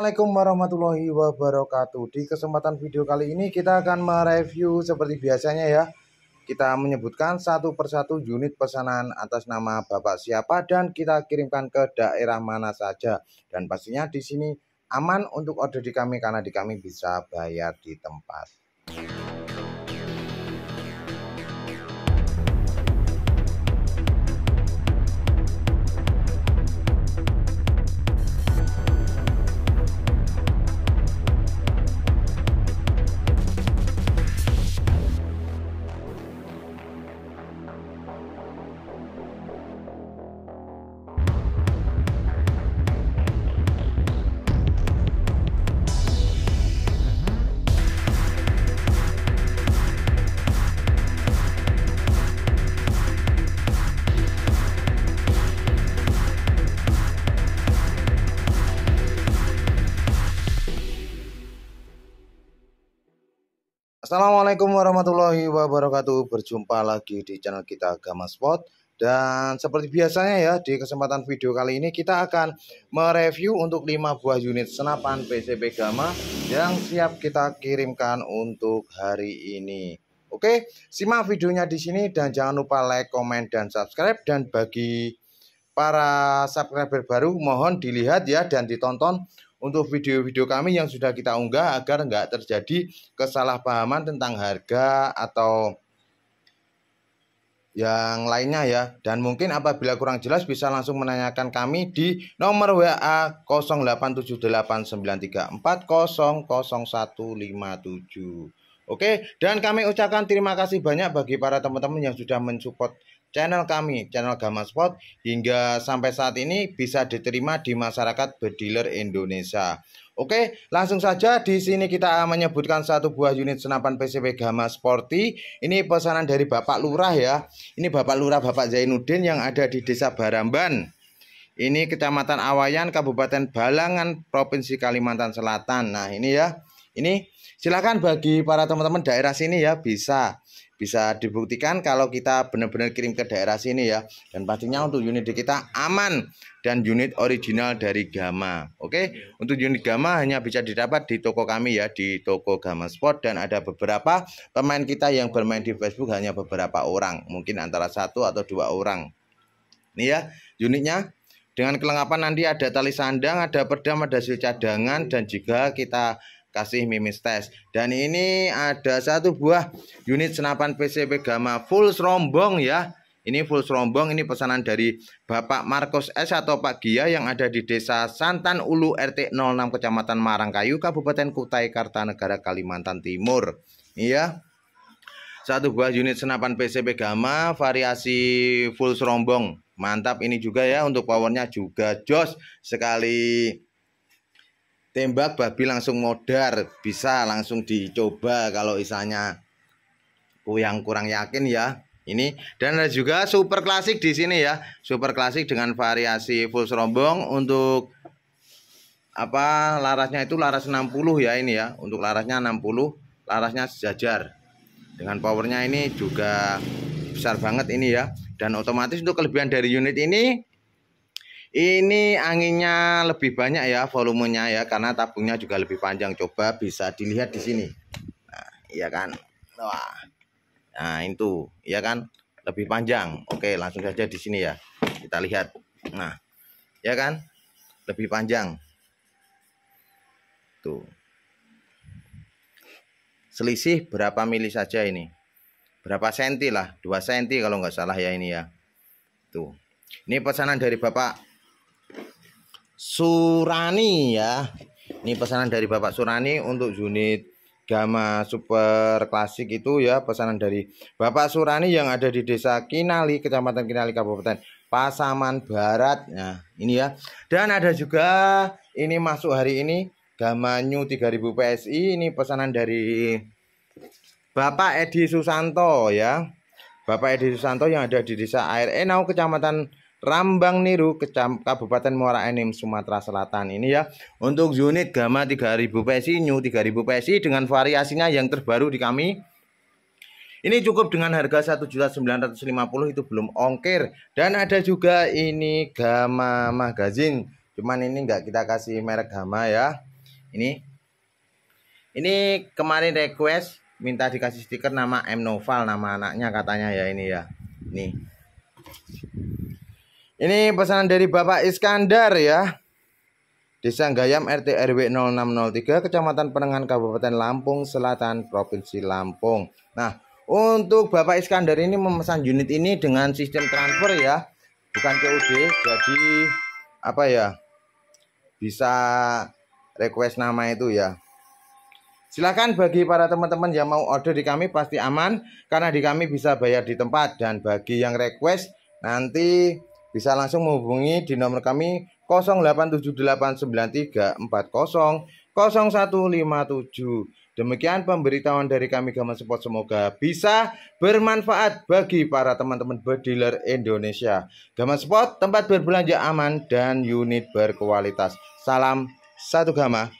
Assalamualaikum warahmatullahi wabarakatuh Di kesempatan video kali ini kita akan mereview seperti biasanya ya Kita menyebutkan satu persatu unit pesanan atas nama bapak siapa Dan kita kirimkan ke daerah mana saja Dan pastinya di sini aman untuk order di kami Karena di kami bisa bayar di tempat Assalamualaikum warahmatullahi wabarakatuh Berjumpa lagi di channel kita Agama Spot Dan seperti biasanya ya Di kesempatan video kali ini kita akan Mereview untuk 5 buah unit senapan PCB Gama Yang siap kita kirimkan untuk hari ini Oke simak videonya di sini Dan jangan lupa like, komen, dan subscribe Dan bagi para subscriber baru mohon dilihat ya dan ditonton untuk video-video kami yang sudah kita unggah agar nggak terjadi kesalahpahaman tentang harga atau yang lainnya ya dan mungkin apabila kurang jelas bisa langsung menanyakan kami di nomor WA 087893400157. Oke, dan kami ucapkan terima kasih banyak bagi para teman-teman yang sudah mensupport channel kami, channel Gama Sport hingga sampai saat ini bisa diterima di masyarakat bediler Indonesia. Oke, langsung saja di sini kita menyebutkan satu buah unit senapan PCP Gama Sporty. Ini pesanan dari Bapak Lurah ya. Ini Bapak Lurah Bapak Zainuddin yang ada di Desa Baramban. Ini Kecamatan Awayan, Kabupaten Balangan, Provinsi Kalimantan Selatan. Nah, ini ya. Ini silahkan bagi para teman-teman daerah sini ya bisa bisa dibuktikan kalau kita benar-benar kirim ke daerah sini ya dan pastinya untuk unit kita aman dan unit original dari Gama oke okay? untuk unit Gama hanya bisa didapat di toko kami ya di toko Gama Sport dan ada beberapa pemain kita yang bermain di Facebook hanya beberapa orang mungkin antara satu atau dua orang ini ya unitnya dengan kelengkapan nanti ada tali sandang ada pedam ada sil cadangan dan juga kita kasih mimis tes dan ini ada satu buah unit senapan PCP Gama full serombong ya ini full serombong ini pesanan dari Bapak Markus S atau Pak Gia yang ada di Desa Santan Ulu RT 06 Kecamatan Marangkayu Kabupaten Kutai Kartanegara Kalimantan Timur iya satu buah unit senapan PCP Gama variasi full serombong mantap ini juga ya untuk powernya juga jos sekali tembak babi langsung modar bisa langsung dicoba kalau isanya ku yang kurang yakin ya ini dan ada juga super klasik di sini ya super klasik dengan variasi full serombong untuk apa larasnya itu laras 60 ya ini ya untuk larasnya 60 larasnya sejajar dengan powernya ini juga besar banget ini ya dan otomatis untuk kelebihan dari unit ini ini anginnya lebih banyak ya volumenya ya karena tabungnya juga lebih panjang. Coba bisa dilihat di sini. Nah, iya kan? Wah. Nah, itu, iya kan? Lebih panjang. Oke, langsung saja di sini ya. Kita lihat. Nah, ya kan? Lebih panjang. Tuh. Selisih berapa mili saja ini? Berapa senti lah? Dua senti kalau nggak salah ya ini ya. Tuh. Ini pesanan dari Bapak Surani ya. Ini pesanan dari Bapak Surani untuk unit Gama Super Klasik itu ya pesanan dari Bapak Surani yang ada di Desa Kinali, Kecamatan Kinali, Kabupaten Pasaman Barat. Nah, ini ya. Dan ada juga ini masuk hari ini Gama New 3000 PSI ini pesanan dari Bapak Edi Susanto ya. Bapak Edi Susanto yang ada di Desa Air Enau, Kecamatan Rambang Niru, Kabupaten Muara Enim, Sumatera Selatan ini ya. Untuk unit gamma 3000 PSI, new 3000 PSI dengan variasinya yang terbaru di kami. Ini cukup dengan harga 1.950 itu belum ongkir dan ada juga ini Gamma Magazine. Cuman ini nggak kita kasih merek Gamma ya. Ini ini kemarin request minta dikasih stiker nama M Noval nama anaknya katanya ya ini ya. Nih. Ini pesanan dari Bapak Iskandar ya. Desa Gayam RT RW 0603 Kecamatan Penengan Kabupaten Lampung Selatan Provinsi Lampung. Nah, untuk Bapak Iskandar ini memesan unit ini dengan sistem transfer ya. Bukan COD, jadi apa ya? Bisa request nama itu ya. Silakan bagi para teman-teman yang mau order di kami pasti aman karena di kami bisa bayar di tempat dan bagi yang request nanti bisa langsung menghubungi di nomor kami 087893400157. Demikian pemberitahuan dari kami Gaman Sport semoga bisa bermanfaat bagi para teman-teman bediler Indonesia. Gaman Sport tempat berbelanja aman dan unit berkualitas. Salam satu Gamma.